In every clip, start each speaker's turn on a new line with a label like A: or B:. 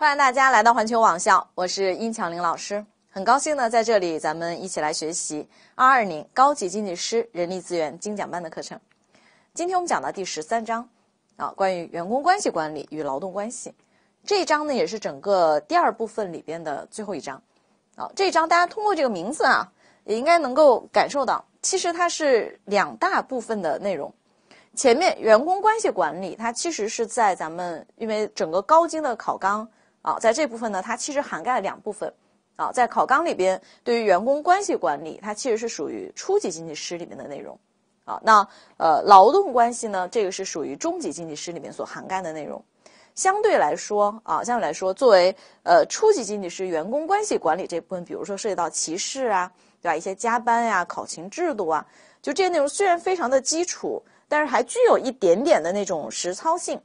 A: 欢迎大家来到环球网校，我是殷强林老师。很高兴呢，在这里咱们一起来学习二二年高级经济师人力资源精讲班的课程。今天我们讲到第十三章，啊，关于员工关系管理与劳动关系这一章呢，也是整个第二部分里边的最后一章。啊，这一章大家通过这个名字啊，也应该能够感受到，其实它是两大部分的内容。前面员工关系管理，它其实是在咱们因为整个高经的考纲。啊，在这部分呢，它其实涵盖了两部分。啊，在考纲里边，对于员工关系管理，它其实是属于初级经济师里面的内容。啊，那呃，劳动关系呢，这个是属于中级经济师里面所涵盖的内容。相对来说，啊，相对来说，作为呃，初级经济师员工关系管理这部分，比如说涉及到歧视啊，对吧？一些加班呀、考勤制度啊，就这些内容虽然非常的基础，但是还具有一点点的那种实操性。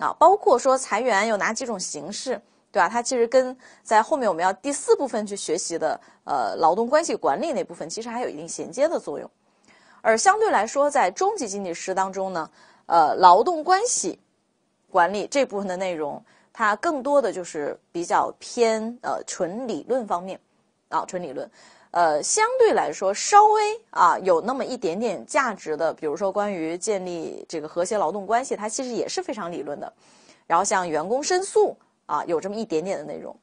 A: 啊，包括说裁员有哪几种形式，对吧？它其实跟在后面我们要第四部分去学习的呃劳动关系管理那部分，其实还有一定衔接的作用。而相对来说，在中级经济师当中呢，呃，劳动关系管理这部分的内容，它更多的就是比较偏呃纯理论方面啊，纯理论。呃，相对来说稍微啊有那么一点点价值的，比如说关于建立这个和谐劳动关系，它其实也是非常理论的。然后像员工申诉啊，有这么一点点的内容。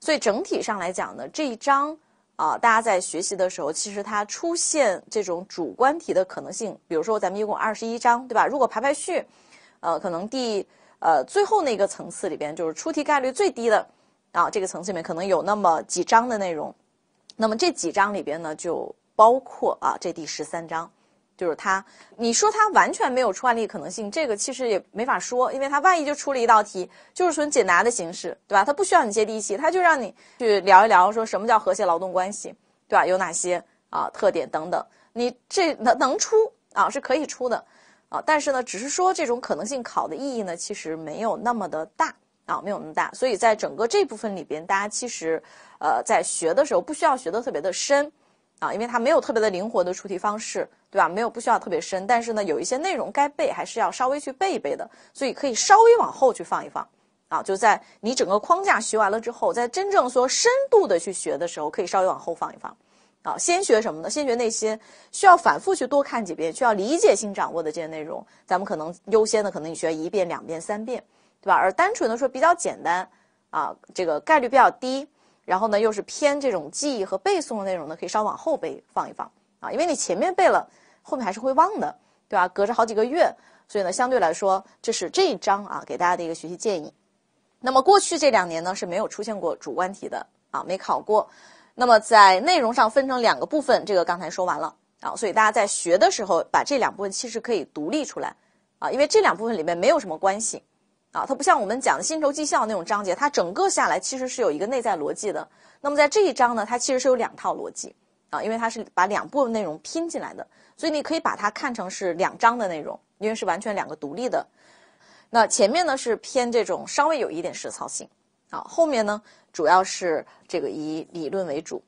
A: 所以整体上来讲呢，这一章啊，大家在学习的时候，其实它出现这种主观题的可能性，比如说咱们一共二十一章，对吧？如果排排序，呃，可能第呃最后那个层次里边，就是出题概率最低的啊这个层次里面，可能有那么几章的内容。那么这几章里边呢，就包括啊，这第十三章，就是它。你说它完全没有出案例可能性，这个其实也没法说，因为它万一就出了一道题，就是纯解答的形式，对吧？它不需要你接地气，它就让你去聊一聊，说什么叫和谐劳动关系，对吧？有哪些啊特点等等，你这能能出啊是可以出的啊，但是呢，只是说这种可能性考的意义呢，其实没有那么的大。啊，没有那么大，所以在整个这部分里边，大家其实，呃，在学的时候不需要学的特别的深，啊，因为它没有特别的灵活的出题方式，对吧？没有不需要特别深，但是呢，有一些内容该背还是要稍微去背一背的，所以可以稍微往后去放一放，啊，就在你整个框架学完了之后，在真正说深度的去学的时候，可以稍微往后放一放，啊，先学什么呢？先学那些需要反复去多看几遍、需要理解性掌握的这些内容，咱们可能优先的可能你学一遍、两遍、三遍。对吧？而单纯的说比较简单啊，这个概率比较低，然后呢又是偏这种记忆和背诵的内容呢，可以稍往后背放一放啊，因为你前面背了，后面还是会忘的，对吧？隔着好几个月，所以呢，相对来说，这是这一章啊给大家的一个学习建议。那么过去这两年呢是没有出现过主观题的啊，没考过。那么在内容上分成两个部分，这个刚才说完了啊，所以大家在学的时候把这两部分其实可以独立出来啊，因为这两部分里面没有什么关系。啊，它不像我们讲的薪酬绩效那种章节，它整个下来其实是有一个内在逻辑的。那么在这一章呢，它其实是有两套逻辑啊，因为它是把两部分内容拼进来的，所以你可以把它看成是两章的内容，因为是完全两个独立的。那前面呢是偏这种稍微有一点实操性啊，后面呢主要是这个以理论为主。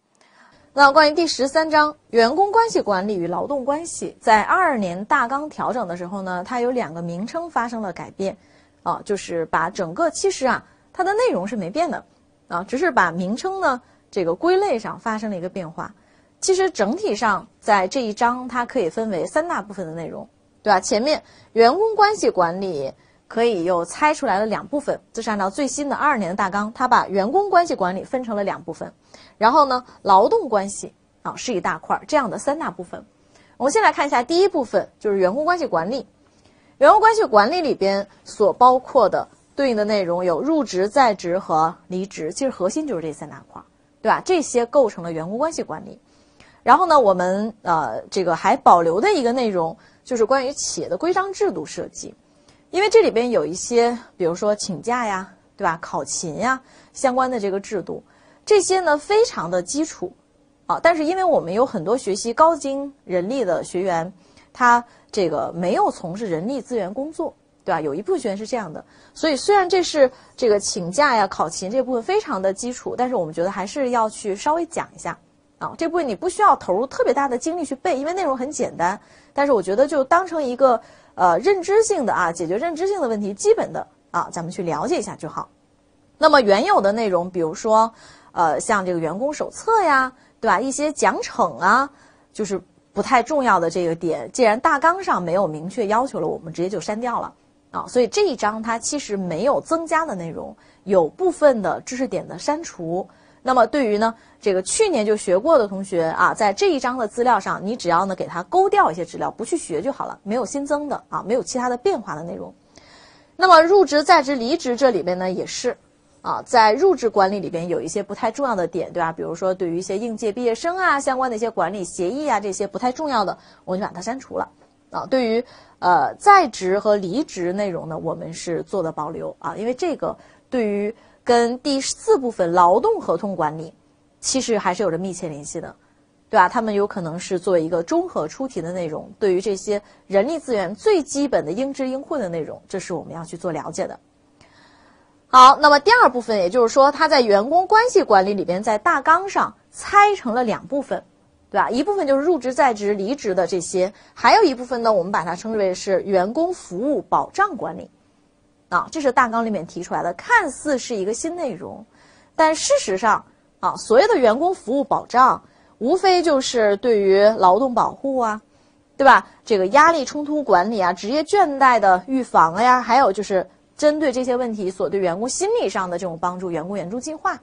A: 那关于第十三章员工关系管理与劳动关系，在二二年大纲调整的时候呢，它有两个名称发生了改变。啊，就是把整个其实啊，它的内容是没变的，啊，只是把名称呢这个归类上发生了一个变化。其实整体上在这一章，它可以分为三大部分的内容，对吧？前面员工关系管理可以又拆出来了两部分，就是按照最新的二二年的大纲，它把员工关系管理分成了两部分。然后呢，劳动关系啊是一大块，这样的三大部分。我们先来看一下第一部分，就是员工关系管理。员工关系管理里边所包括的对应的内容有入职、在职和离职，其实核心就是这三大块，对吧？这些构成了员工关系管理。然后呢，我们呃这个还保留的一个内容就是关于企业的规章制度设计，因为这里边有一些，比如说请假呀，对吧？考勤呀相关的这个制度，这些呢非常的基础啊。但是因为我们有很多学习高精人力的学员，他。这个没有从事人力资源工作，对吧？有一部分学员是这样的，所以虽然这是这个请假呀、考勤这部分非常的基础，但是我们觉得还是要去稍微讲一下，啊，这部分你不需要投入特别大的精力去背，因为内容很简单，但是我觉得就当成一个呃认知性的啊，解决认知性的问题，基本的啊，咱们去了解一下就好。那么原有的内容，比如说，呃，像这个员工手册呀，对吧？一些奖惩啊，就是。不太重要的这个点，既然大纲上没有明确要求了，我们直接就删掉了，啊，所以这一章它其实没有增加的内容，有部分的知识点的删除。那么对于呢这个去年就学过的同学啊，在这一章的资料上，你只要呢给他勾掉一些资料，不去学就好了，没有新增的啊，没有其他的变化的内容。那么入职、在职、离职这里边呢也是。啊，在入职管理里边有一些不太重要的点，对吧？比如说对于一些应届毕业生啊，相关的一些管理协议啊，这些不太重要的，我们就把它删除了。啊，对于呃在职和离职内容呢，我们是做的保留啊，因为这个对于跟第四部分劳动合同管理其实还是有着密切联系的，对吧？他们有可能是做一个综合出题的内容，对于这些人力资源最基本的应知应会的内容，这是我们要去做了解的。好，那么第二部分，也就是说，他在员工关系管理里边，在大纲上拆成了两部分，对吧？一部分就是入职、在职、离职的这些，还有一部分呢，我们把它称之为是员工服务保障管理，啊，这是大纲里面提出来的，看似是一个新内容，但事实上啊，所有的员工服务保障，无非就是对于劳动保护啊，对吧？这个压力冲突管理啊，职业倦怠的预防呀，还有就是。针对这些问题所对员工心理上的这种帮助，员工援助计划，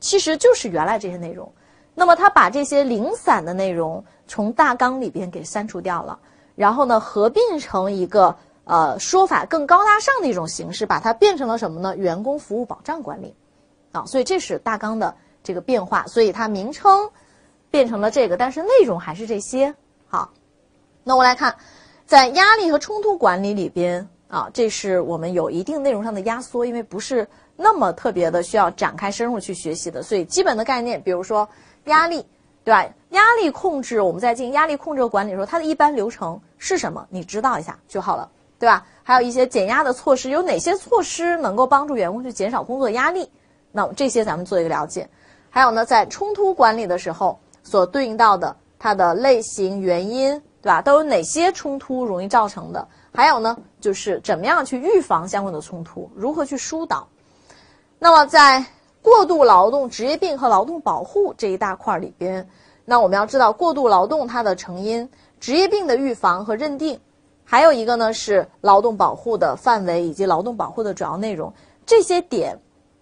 A: 其实就是原来这些内容。那么他把这些零散的内容从大纲里边给删除掉了，然后呢，合并成一个呃说法更高大上的一种形式，把它变成了什么呢？员工服务保障管理啊，所以这是大纲的这个变化。所以它名称变成了这个，但是内容还是这些。好，那我来看，在压力和冲突管理里边。啊，这是我们有一定内容上的压缩，因为不是那么特别的需要展开深入去学习的，所以基本的概念，比如说压力，对吧？压力控制，我们在进行压力控制管理的时候，它的一般流程是什么？你知道一下就好了，对吧？还有一些减压的措施，有哪些措施能够帮助员工去减少工作压力？那这些咱们做一个了解。还有呢，在冲突管理的时候，所对应到的它的类型、原因，对吧？都有哪些冲突容易造成的？还有呢，就是怎么样去预防相关的冲突，如何去疏导？那么在过度劳动、职业病和劳动保护这一大块里边，那我们要知道过度劳动它的成因、职业病的预防和认定，还有一个呢是劳动保护的范围以及劳动保护的主要内容。这些点，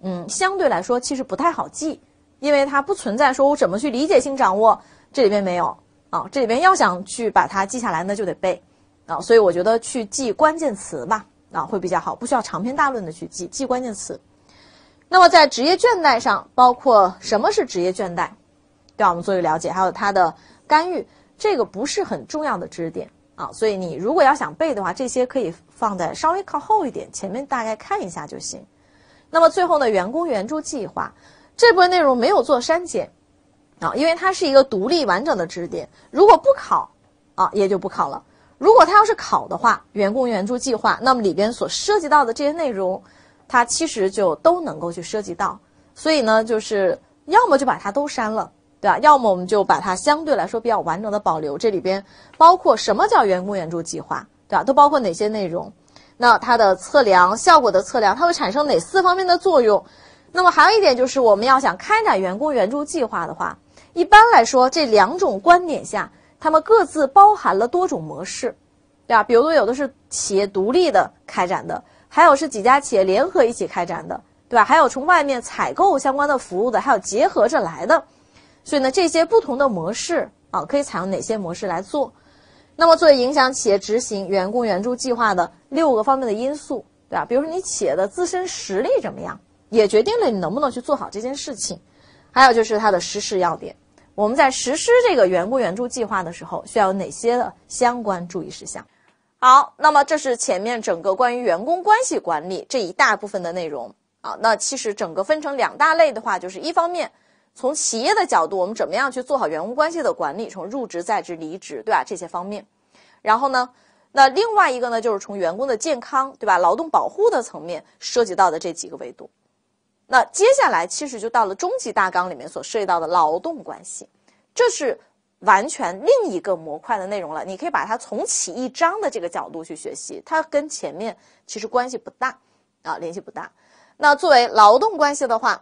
A: 嗯，相对来说其实不太好记，因为它不存在说我怎么去理解性掌握，这里边没有啊。这里边要想去把它记下来那就得背。啊，所以我觉得去记关键词吧，啊会比较好，不需要长篇大论的去记，记关键词。那么在职业倦怠上，包括什么是职业倦怠，对吧？我们做一个了解，还有它的干预，这个不是很重要的知识点啊。所以你如果要想背的话，这些可以放在稍微靠后一点，前面大概看一下就行。那么最后呢，员工援助计划这部分内容没有做删减啊，因为它是一个独立完整的知识点，如果不考啊也就不考了。如果他要是考的话，员工援助计划，那么里边所涉及到的这些内容，它其实就都能够去涉及到。所以呢，就是要么就把它都删了，对吧？要么我们就把它相对来说比较完整的保留。这里边包括什么叫员工援助计划，对吧？都包括哪些内容？那它的测量效果的测量，它会产生哪四方面的作用？那么还有一点就是，我们要想开展员工援助计划的话，一般来说，这两种观点下。它们各自包含了多种模式，对吧？比如说，有的是企业独立的开展的，还有是几家企业联合一起开展的，对吧？还有从外面采购相关的服务的，还有结合着来的。所以呢，这些不同的模式啊，可以采用哪些模式来做？那么，作为影响企业执行员工援助计划的六个方面的因素，对吧？比如说，你企业的自身实力怎么样，也决定了你能不能去做好这件事情。还有就是它的实施要点。我们在实施这个员工援助计划的时候，需要有哪些的相关注意事项？好，那么这是前面整个关于员工关系管理这一大部分的内容啊。那其实整个分成两大类的话，就是一方面从企业的角度，我们怎么样去做好员工关系的管理，从入职、在职、离职，对吧？这些方面。然后呢，那另外一个呢，就是从员工的健康，对吧？劳动保护的层面涉及到的这几个维度。那接下来其实就到了中级大纲里面所涉及到的劳动关系，这是完全另一个模块的内容了。你可以把它从起一章的这个角度去学习，它跟前面其实关系不大啊，联系不大。那作为劳动关系的话，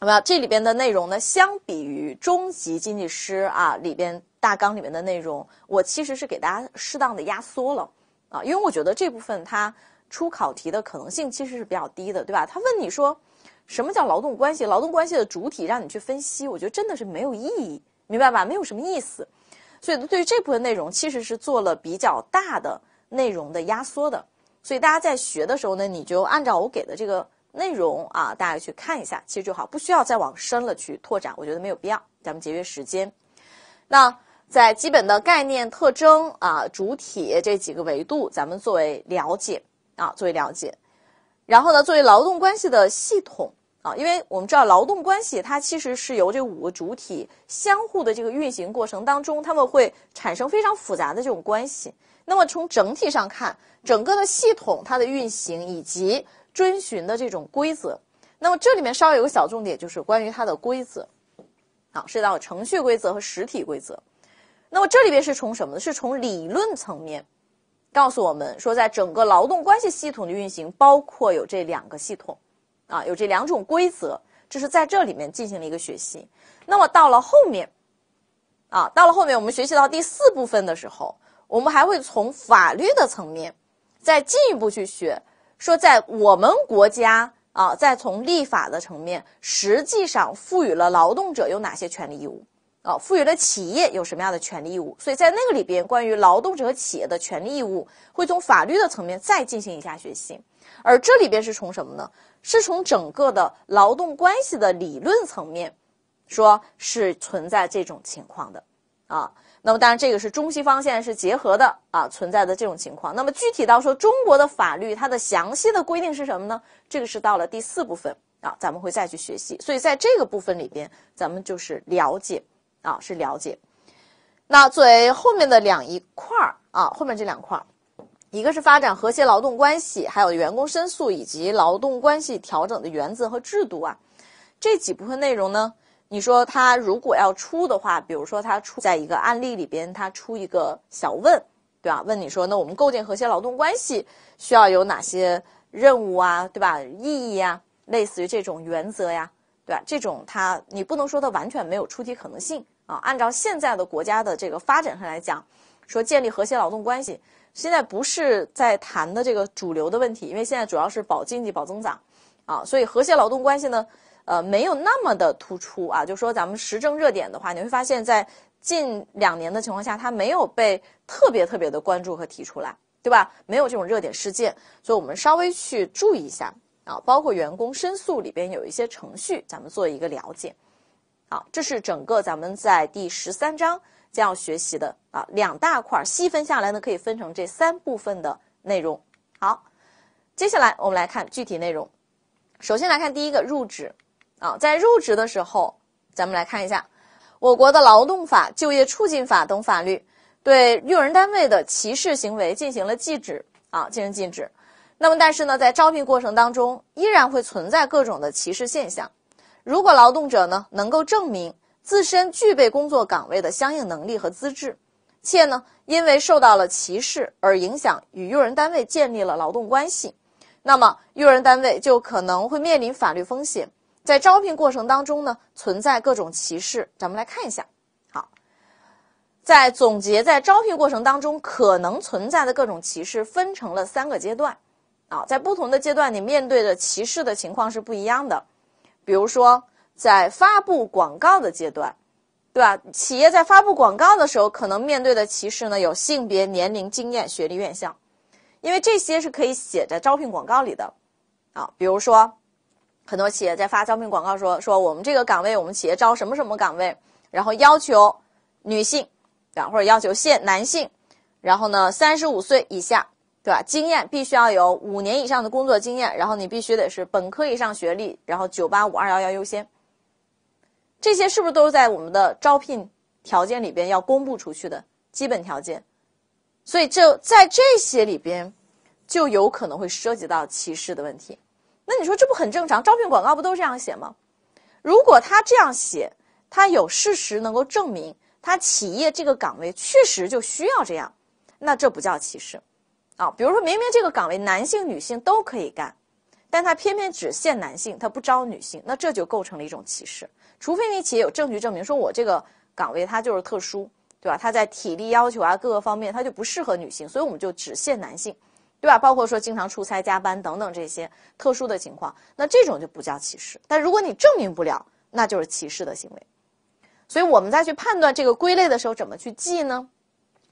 A: 那么这里边的内容呢，相比于中级经济师啊里边大纲里面的内容，我其实是给大家适当的压缩了啊，因为我觉得这部分它出考题的可能性其实是比较低的，对吧？他问你说。什么叫劳动关系？劳动关系的主体让你去分析，我觉得真的是没有意义，明白吧？没有什么意思。所以对于这部分内容，其实是做了比较大的内容的压缩的。所以大家在学的时候呢，你就按照我给的这个内容啊，大家去看一下，其实就好，不需要再往深了去拓展，我觉得没有必要，咱们节约时间。那在基本的概念、特征啊、主体这几个维度，咱们作为了解啊，作为了解。然后呢，作为劳动关系的系统啊，因为我们知道劳动关系它其实是由这五个主体相互的这个运行过程当中，它们会产生非常复杂的这种关系。那么从整体上看，整个的系统它的运行以及遵循的这种规则，那么这里面稍微有个小重点，就是关于它的规则，啊，涉及到程序规则和实体规则。那么这里边是从什么呢？是从理论层面。告诉我们说，在整个劳动关系系统的运行，包括有这两个系统，啊，有这两种规则，这是在这里面进行了一个学习。那么到了后面，啊，到了后面，我们学习到第四部分的时候，我们还会从法律的层面再进一步去学，说在我们国家啊，再从立法的层面，实际上赋予了劳动者有哪些权利义务。啊，赋予了企业有什么样的权利义务，所以在那个里边，关于劳动者、和企业的权利义务，会从法律的层面再进行一下学习。而这里边是从什么呢？是从整个的劳动关系的理论层面，说是存在这种情况的啊。那么当然，这个是中西方现在是结合的啊，存在的这种情况。那么具体到说中国的法律，它的详细的规定是什么呢？这个是到了第四部分啊，咱们会再去学习。所以在这个部分里边，咱们就是了解。啊，是了解。那作为后面的两一块儿啊，后面这两块儿，一个是发展和谐劳动关系，还有员工申诉以及劳动关系调整的原则和制度啊。这几部分内容呢，你说它如果要出的话，比如说它出在一个案例里边，它出一个小问，对吧？问你说，那我们构建和谐劳动关系需要有哪些任务啊？对吧？意义呀，类似于这种原则呀，对吧？这种它你不能说它完全没有出题可能性。啊，按照现在的国家的这个发展上来讲，说建立和谐劳动关系，现在不是在谈的这个主流的问题，因为现在主要是保经济、保增长，啊，所以和谐劳动关系呢，呃，没有那么的突出啊。就说咱们时政热点的话，你会发现在近两年的情况下，它没有被特别特别的关注和提出来，对吧？没有这种热点事件，所以我们稍微去注意一下啊。包括员工申诉里边有一些程序，咱们做一个了解。好，这是整个咱们在第十三章将要学习的啊两大块细分下来呢，可以分成这三部分的内容。好，接下来我们来看具体内容。首先来看第一个入职啊，在入职的时候，咱们来看一下我国的劳动法、就业促进法等法律对用人单位的歧视行为进行了禁止啊，进行禁止。那么，但是呢，在招聘过程当中，依然会存在各种的歧视现象。如果劳动者呢能够证明自身具备工作岗位的相应能力和资质，且呢因为受到了歧视而影响与用人单位建立了劳动关系，那么用人单位就可能会面临法律风险。在招聘过程当中呢存在各种歧视，咱们来看一下。好，在总结在招聘过程当中可能存在的各种歧视分成了三个阶段，啊，在不同的阶段你面对的歧视的情况是不一样的。比如说，在发布广告的阶段，对吧？企业在发布广告的时候，可能面对的歧视呢，有性别、年龄、经验、学历、院校，因为这些是可以写在招聘广告里的，啊，比如说，很多企业在发招聘广告，说说我们这个岗位，我们企业招什么什么岗位，然后要求女性，啊，或者要求限男性，然后呢，三十五岁以下。对吧？经验必须要有五年以上的工作经验，然后你必须得是本科以上学历，然后九八五二幺幺优先。这些是不是都是在我们的招聘条件里边要公布出去的基本条件？所以，就在这些里边，就有可能会涉及到歧视的问题。那你说这不很正常？招聘广告不都这样写吗？如果他这样写，他有事实能够证明他企业这个岗位确实就需要这样，那这不叫歧视。啊，比如说明明这个岗位男性、女性都可以干，但他偏偏只限男性，他不招女性，那这就构成了一种歧视。除非你企业有证据证明说我这个岗位它就是特殊，对吧？它在体力要求啊各个方面，它就不适合女性，所以我们就只限男性，对吧？包括说经常出差、加班等等这些特殊的情况，那这种就不叫歧视。但如果你证明不了，那就是歧视的行为。所以我们再去判断这个归类的时候，怎么去记呢？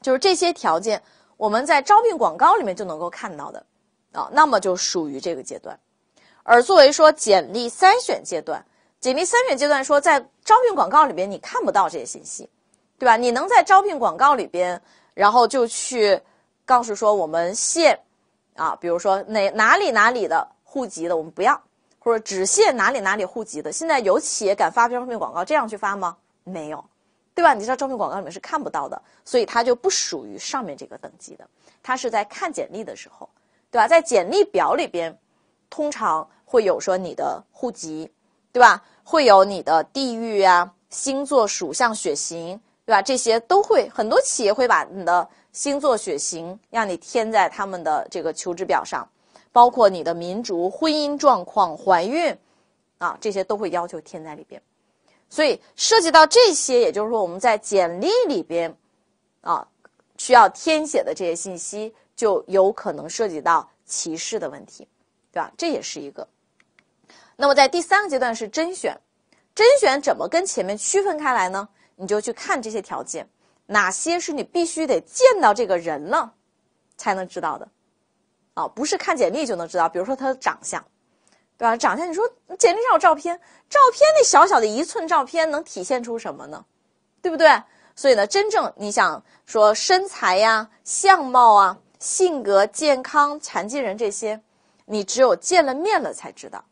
A: 就是这些条件。我们在招聘广告里面就能够看到的，啊，那么就属于这个阶段。而作为说简历筛选阶段，简历筛选阶段说在招聘广告里边你看不到这些信息，对吧？你能在招聘广告里边，然后就去告诉说我们限啊，比如说哪哪里哪里的户籍的我们不要，或者只限哪里哪里户籍的。现在有企业敢发招聘广告这样去发吗？没有。对吧？你在招聘广告里面是看不到的，所以它就不属于上面这个等级的。它是在看简历的时候，对吧？在简历表里边，通常会有说你的户籍，对吧？会有你的地域啊、星座、属相、血型，对吧？这些都会，很多企业会把你的星座、血型让你填在他们的这个求职表上，包括你的民族、婚姻状况、怀孕，啊，这些都会要求填在里边。所以涉及到这些，也就是说我们在简历里边，啊，需要填写的这些信息，就有可能涉及到歧视的问题，对吧？这也是一个。那么在第三个阶段是甄选，甄选怎么跟前面区分开来呢？你就去看这些条件，哪些是你必须得见到这个人了才能知道的，啊，不是看简历就能知道，比如说他的长相。对吧？长相，你说简历上有照片，照片那小小的一寸照片能体现出什么呢？对不对？所以呢，真正你想说身材呀、相貌啊、性格、健康、残疾人这些，你只有见了面了才知道。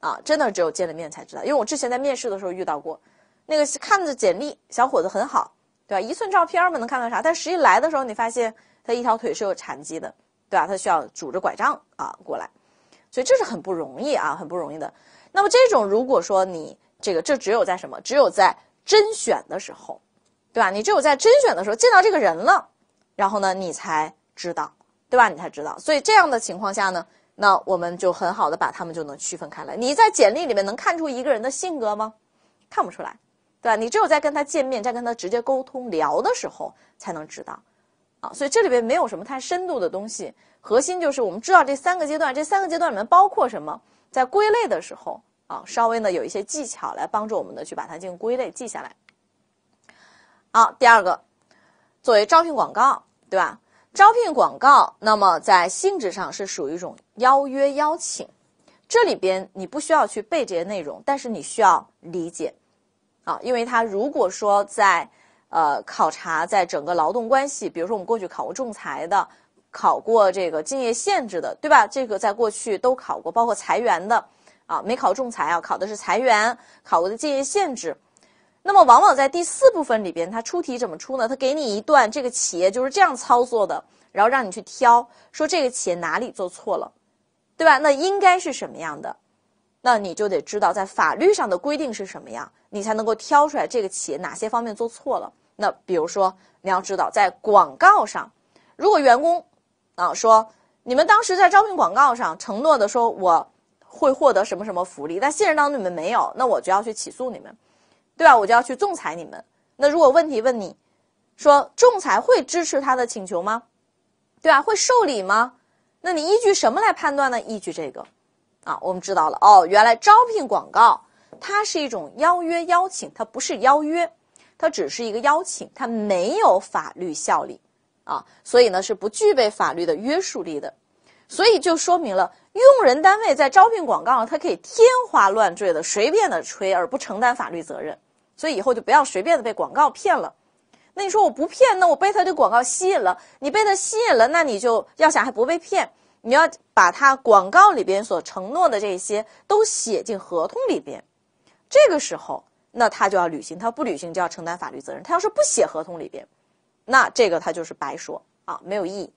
A: 啊，真的只有见了面才知道。因为我之前在面试的时候遇到过，那个看着简历小伙子很好，对吧？一寸照片嘛，能看到啥？但实际来的时候，你发现他一条腿是有残疾的，对吧？他需要拄着拐杖啊过来。所以这是很不容易啊，很不容易的。那么这种如果说你这个，这只有在什么？只有在甄选的时候，对吧？你只有在甄选的时候见到这个人了，然后呢，你才知道，对吧？你才知道。所以这样的情况下呢，那我们就很好的把他们就能区分开来。你在简历里面能看出一个人的性格吗？看不出来，对吧？你只有在跟他见面，在跟他直接沟通聊的时候才能知道。啊，所以这里边没有什么太深度的东西。核心就是我们知道这三个阶段，这三个阶段里面包括什么？在归类的时候啊，稍微呢有一些技巧来帮助我们呢去把它进行归类记下来。好，第二个，作为招聘广告，对吧？招聘广告，那么在性质上是属于一种邀约邀请。这里边你不需要去背这些内容，但是你需要理解啊，因为它如果说在呃考察在整个劳动关系，比如说我们过去考过仲裁的。考过这个竞业限制的，对吧？这个在过去都考过，包括裁员的，啊，没考仲裁啊，考的是裁员，考过的竞业限制。那么，往往在第四部分里边，他出题怎么出呢？他给你一段这个企业就是这样操作的，然后让你去挑，说这个企业哪里做错了，对吧？那应该是什么样的？那你就得知道在法律上的规定是什么样，你才能够挑出来这个企业哪些方面做错了。那比如说，你要知道在广告上，如果员工啊，说你们当时在招聘广告上承诺的说我会获得什么什么福利，但现实当中你们没有，那我就要去起诉你们，对吧？我就要去仲裁你们。那如果问题问你，说仲裁会支持他的请求吗？对吧？会受理吗？那你依据什么来判断呢？依据这个啊，我们知道了哦，原来招聘广告它是一种邀约邀请，它不是邀约，它只是一个邀请，它没有法律效力。啊，所以呢是不具备法律的约束力的，所以就说明了，用人单位在招聘广告上，它可以天花乱坠的随便的吹，而不承担法律责任。所以以后就不要随便的被广告骗了。那你说我不骗，那我被他的广告吸引了，你被他吸引了，那你就要想还不被骗，你要把他广告里边所承诺的这些都写进合同里边。这个时候，那他就要履行，他不履行就要承担法律责任。他要是不写合同里边。那这个他就是白说啊，没有意义。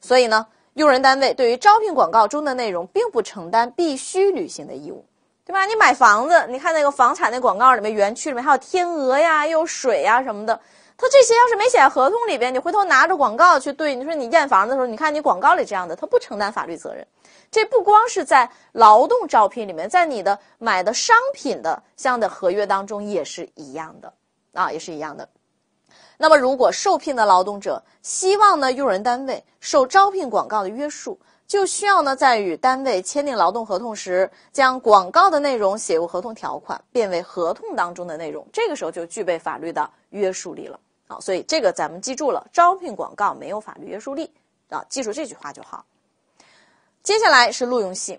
A: 所以呢，用人单位对于招聘广告中的内容，并不承担必须履行的义务，对吧？你买房子，你看那个房产那广告里面，园区里面还有天鹅呀、有水呀什么的，他这些要是没写在合同里边，你回头拿着广告去对你说你验房的时候，你看你广告里这样的，他不承担法律责任。这不光是在劳动招聘里面，在你的买的商品的相的合约当中也是一样的啊，也是一样的。那么，如果受聘的劳动者希望呢，用人单位受招聘广告的约束，就需要呢在与单位签订劳动合同时，将广告的内容写入合同条款，变为合同当中的内容，这个时候就具备法律的约束力了。好，所以这个咱们记住了，招聘广告没有法律约束力啊，记住这句话就好。接下来是录用信，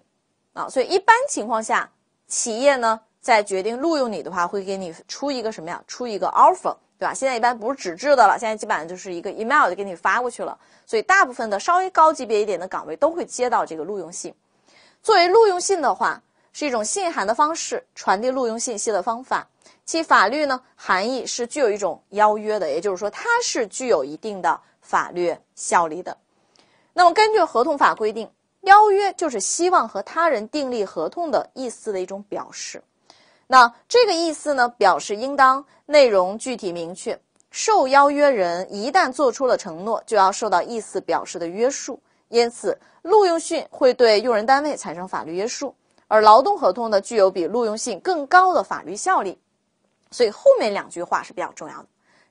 A: 啊，所以一般情况下，企业呢在决定录用你的话，会给你出一个什么呀？出一个 offer。对吧？现在一般不是纸质的了，现在基本上就是一个 email 就给你发过去了。所以大部分的稍微高级别一点的岗位都会接到这个录用信。作为录用信的话，是一种信函的方式传递录用信息的方法。其法律呢含义是具有一种邀约的，也就是说它是具有一定的法律效力的。那么根据合同法规定，邀约就是希望和他人订立合同的意思的一种表示。那这个意思呢，表示应当内容具体明确。受邀约人一旦做出了承诺，就要受到意思表示的约束。因此，录用信会对用人单位产生法律约束，而劳动合同呢，具有比录用信更高的法律效力。所以后面两句话是比较重要的。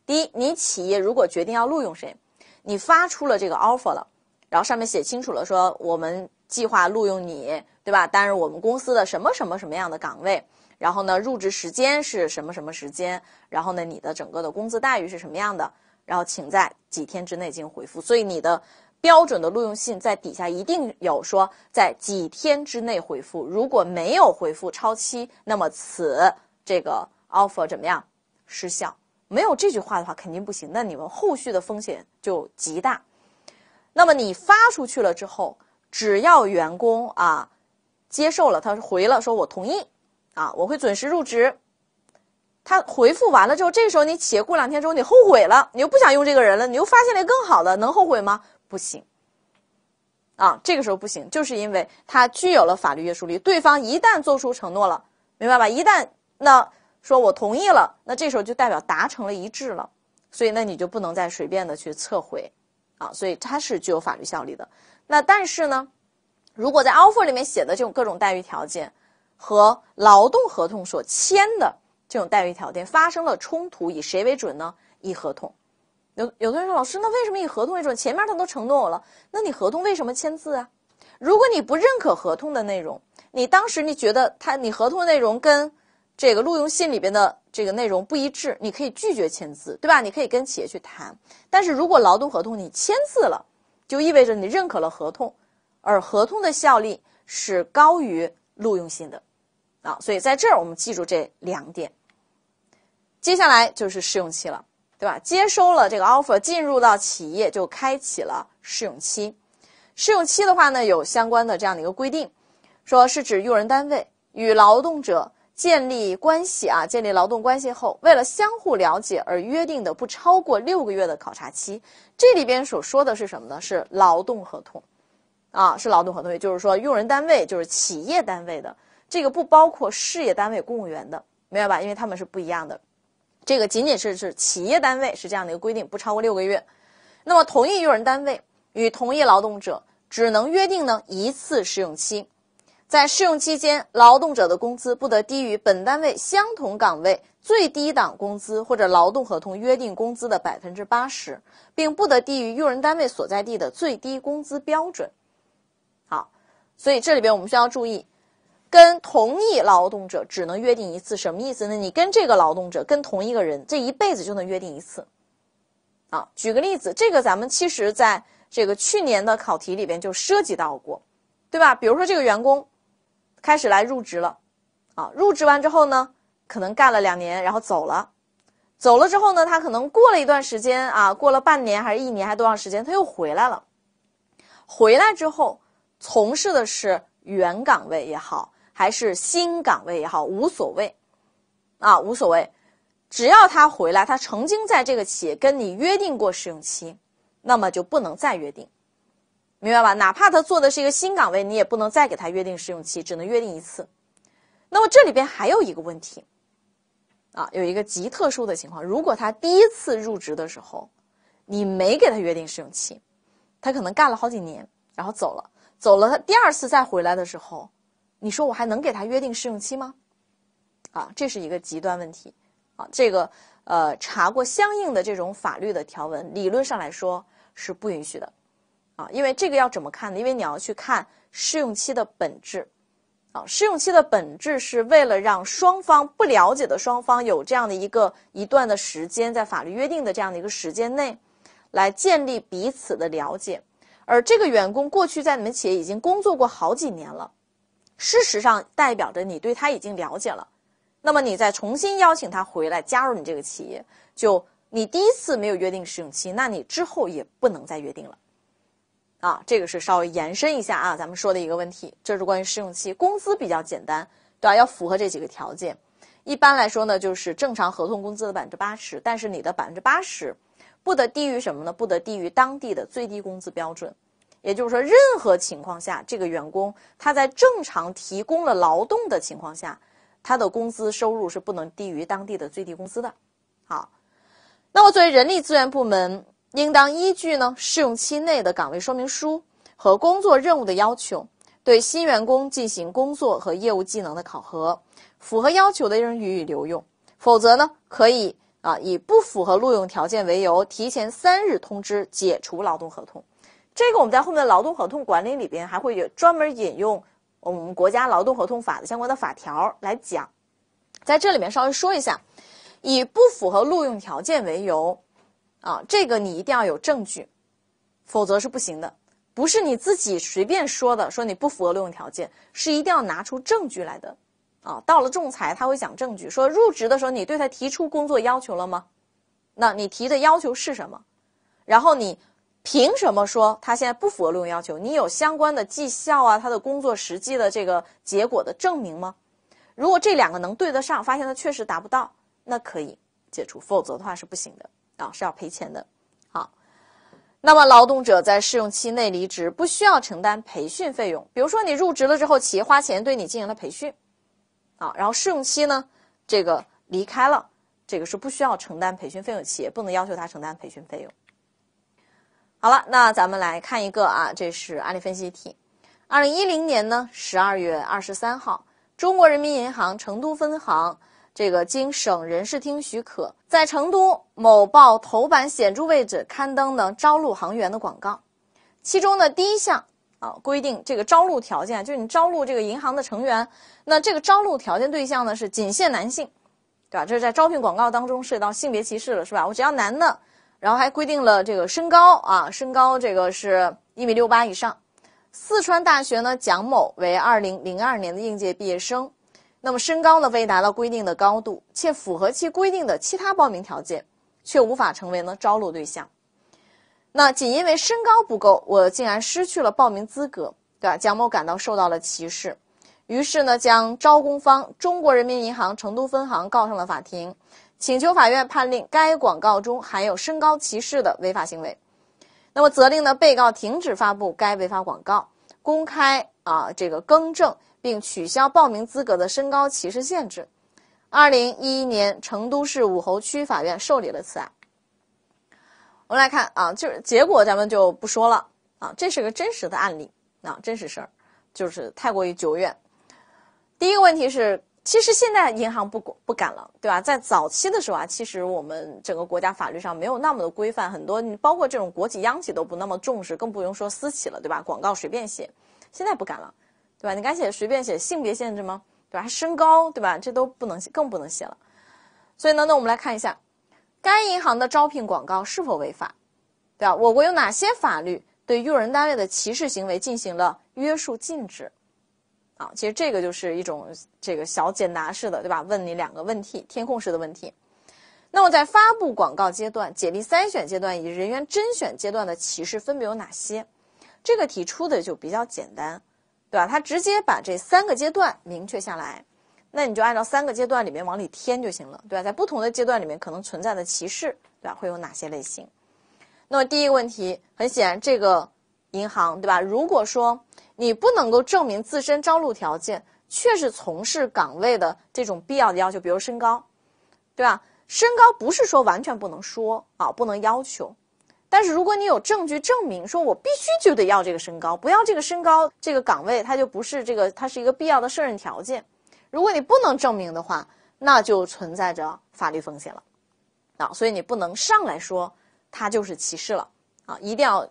A: 第一，你企业如果决定要录用谁，你发出了这个 offer 了，然后上面写清楚了说我们计划录用你，对吧？担任我们公司的什么什么什么样的岗位。然后呢，入职时间是什么什么时间？然后呢，你的整个的工资待遇是什么样的？然后请在几天之内进行回复。所以你的标准的录用信在底下一定有说在几天之内回复。如果没有回复超期，那么此这个 offer 怎么样失效？没有这句话的话肯定不行。那你们后续的风险就极大。那么你发出去了之后，只要员工啊接受了，他回了说“我同意”。啊，我会准时入职。他回复完了之后，这个时候你且过两天之后，你后悔了，你又不想用这个人了，你又发现了一个更好的，能后悔吗？不行。啊，这个时候不行，就是因为它具有了法律约束力。对方一旦做出承诺了，明白吧？一旦那说我同意了，那这时候就代表达成了一致了，所以那你就不能再随便的去撤回。啊，所以它是具有法律效力的。那但是呢，如果在 offer 里面写的这种各种待遇条件。和劳动合同所签的这种待遇条件发生了冲突，以谁为准呢？以合同。有有的人说，老师，那为什么以合同为准？前面他都承诺我了，那你合同为什么签字啊？如果你不认可合同的内容，你当时你觉得他你合同内容跟这个录用信里边的这个内容不一致，你可以拒绝签字，对吧？你可以跟企业去谈。但是如果劳动合同你签字了，就意味着你认可了合同，而合同的效力是高于录用信的。好，所以在这儿我们记住这两点。接下来就是试用期了，对吧？接收了这个 offer，进入到企业就开启了试用期。试用期的话呢，有相关的这样的一个规定，说是指用人单位与劳动者建立关系啊，建立劳动关系后，为了相互了解而约定的不超过六个月的考察期。这里边所说的是什么呢？是劳动合同啊，是劳动合同，也就是说用人单位就是企业单位的。这个不包括事业单位公务员的，明白吧？因为他们是不一样的。这个仅仅是是企业单位是这样的一个规定，不超过六个月。那么同一用人单位与同一劳动者只能约定呢一次试用期，在试用期间，劳动者的工资不得低于本单位相同岗位最低档工资或者劳动合同约定工资的百分之八十，并不得低于用人单位所在地的最低工资标准。好，所以这里边我们需要注意。跟同一劳动者只能约定一次，什么意思呢？你跟这个劳动者，跟同一个人，这一辈子就能约定一次，啊？举个例子，这个咱们其实在这个去年的考题里边就涉及到过，对吧？比如说这个员工开始来入职了，啊，入职完之后呢，可能干了两年，然后走了，走了之后呢，他可能过了一段时间啊，过了半年还是一年还多长时间，他又回来了，回来之后从事的是原岗位也好。还是新岗位也好，无所谓，啊，无所谓，只要他回来，他曾经在这个企业跟你约定过试用期，那么就不能再约定，明白吧？哪怕他做的是一个新岗位，你也不能再给他约定试用期，只能约定一次。那么这里边还有一个问题，啊，有一个极特殊的情况：如果他第一次入职的时候你没给他约定试用期，他可能干了好几年，然后走了，走了，他第二次再回来的时候。你说我还能给他约定试用期吗？啊，这是一个极端问题啊。这个呃，查过相应的这种法律的条文，理论上来说是不允许的啊。因为这个要怎么看呢？因为你要去看试用期的本质啊。试用期的本质是为了让双方不了解的双方有这样的一个一段的时间，在法律约定的这样的一个时间内，来建立彼此的了解。而这个员工过去在你们企业已经工作过好几年了。事实上代表着你对他已经了解了，那么你再重新邀请他回来加入你这个企业，就你第一次没有约定试用期，那你之后也不能再约定了。啊，这个是稍微延伸一下啊，咱们说的一个问题，这是关于试用期工资比较简单，对吧？要符合这几个条件，一般来说呢，就是正常合同工资的百分之八十，但是你的百分之八十不得低于什么呢？不得低于当地的最低工资标准。也就是说，任何情况下，这个员工他在正常提供了劳动的情况下，他的工资收入是不能低于当地的最低工资的。好，那么作为人力资源部门，应当依据呢试用期内的岗位说明书和工作任务的要求，对新员工进行工作和业务技能的考核，符合要求的人予以留用，否则呢，可以啊以不符合录用条件为由，提前三日通知解除劳动合同。这个我们在后面的劳动合同管理里边还会有专门引用我们国家劳动合同法的相关的法条来讲，在这里面稍微说一下，以不符合录用条件为由，啊，这个你一定要有证据，否则是不行的，不是你自己随便说的，说你不符合录用条件，是一定要拿出证据来的，啊，到了仲裁他会讲证据，说入职的时候你对他提出工作要求了吗？那你提的要求是什么？然后你。凭什么说他现在不符合录用要求？你有相关的绩效啊，他的工作实际的这个结果的证明吗？如果这两个能对得上，发现他确实达不到，那可以解除；否则的话是不行的啊，是要赔钱的。好，那么劳动者在试用期内离职，不需要承担培训费用。比如说你入职了之后，企业花钱对你进行了培训，啊，然后试用期呢，这个离开了，这个是不需要承担培训费用，企业不能要求他承担培训费用。好了，那咱们来看一个啊，这是案例分析题。二零一零年呢十二月二十三号，中国人民银行成都分行这个经省人事厅许可，在成都某报头版显著位置刊登的招录行员的广告，其中呢第一项啊规定这个招录条件，就是你招录这个银行的成员，那这个招录条件对象呢是仅限男性，对吧？这是在招聘广告当中涉及到性别歧视了，是吧？我只要男的。然后还规定了这个身高啊，身高这个是一米六八以上。四川大学呢，蒋某为二零零二年的应届毕业生，那么身高呢未达到规定的高度，且符合其规定的其他报名条件，却无法成为呢招录对象。那仅因为身高不够，我竟然失去了报名资格，对吧？蒋某感到受到了歧视，于是呢将招工方中国人民银行成都分行告上了法庭。请求法院判令该广告中含有身高歧视的违法行为，那么责令呢被告停止发布该违法广告，公开啊这个更正并取消报名资格的身高歧视限制。二零一一年，成都市武侯区法院受理了此案。我们来看啊，就是结果咱们就不说了啊，这是个真实的案例啊，真实事儿，就是太过于久远。第一个问题是。其实现在银行不不敢了，对吧？在早期的时候啊，其实我们整个国家法律上没有那么的规范，很多包括这种国企、央企都不那么重视，更不用说私企了，对吧？广告随便写，现在不敢了，对吧？你敢写随便写，性别限制吗？对吧？身高，对吧？这都不能写，更不能写了。所以呢，那我们来看一下，该银行的招聘广告是否违法，对吧？我国有哪些法律对用人单位的歧视行为进行了约束禁止？啊，其实这个就是一种这个小简答式的，对吧？问你两个问题，填空式的问题。那么在发布广告阶段、简历筛选阶段以及人员甄选阶段的歧视分别有哪些？这个题出的就比较简单，对吧？它直接把这三个阶段明确下来，那你就按照三个阶段里面往里添就行了，对吧？在不同的阶段里面可能存在的歧视，对吧？会有哪些类型？那么第一个问题，很显然，这个银行，对吧？如果说。你不能够证明自身招录条件确实从事岗位的这种必要的要求，比如身高，对吧？身高不是说完全不能说啊，不能要求。但是如果你有证据证明说我必须就得要这个身高，不要这个身高，这个岗位它就不是这个，它是一个必要的胜任条件。如果你不能证明的话，那就存在着法律风险了啊！所以你不能上来说它就是歧视了啊！一定要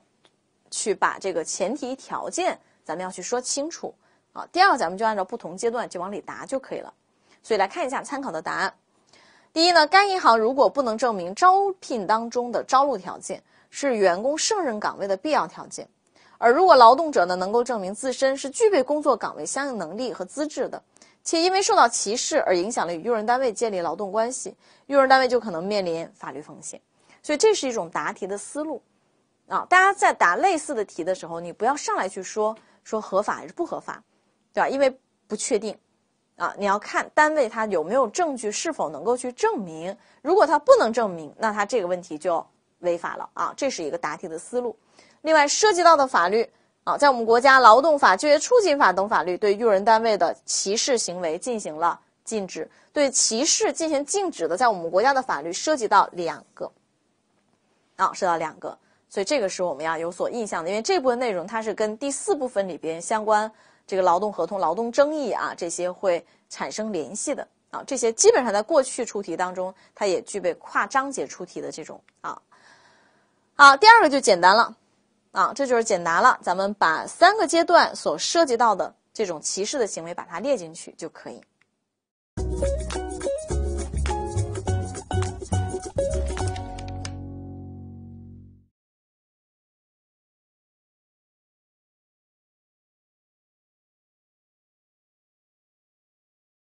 A: 去把这个前提条件。咱们要去说清楚啊。第二咱们就按照不同阶段就往里答就可以了。所以来看一下参考的答案。第一呢，该银行如果不能证明招聘当中的招录条件是员工胜任岗位的必要条件，而如果劳动者呢能够证明自身是具备工作岗位相应能力和资质的，且因为受到歧视而影响了与用人单位建立劳动关系，用人单位就可能面临法律风险。所以这是一种答题的思路啊。大家在答类似的题的时候，你不要上来去说。说合法还是不合法，对吧？因为不确定啊，你要看单位他有没有证据，是否能够去证明。如果他不能证明，那他这个问题就违法了啊，这是一个答题的思路。另外，涉及到的法律啊，在我们国家《劳动法》《就业促进法》等法律对用人单位的歧视行为进行了禁止，对歧视进行禁止的，在我们国家的法律涉及到两个啊，涉及到两个。所以这个是我们要有所印象的，因为这部分内容它是跟第四部分里边相关这个劳动合同、劳动争议啊这些会产生联系的啊，这些基本上在过去出题当中，它也具备跨章节出题的这种啊。好，第二个就简单了啊，这就是简答了，咱们把三个阶段所涉及到的这种歧视的行为把它列进去就可以。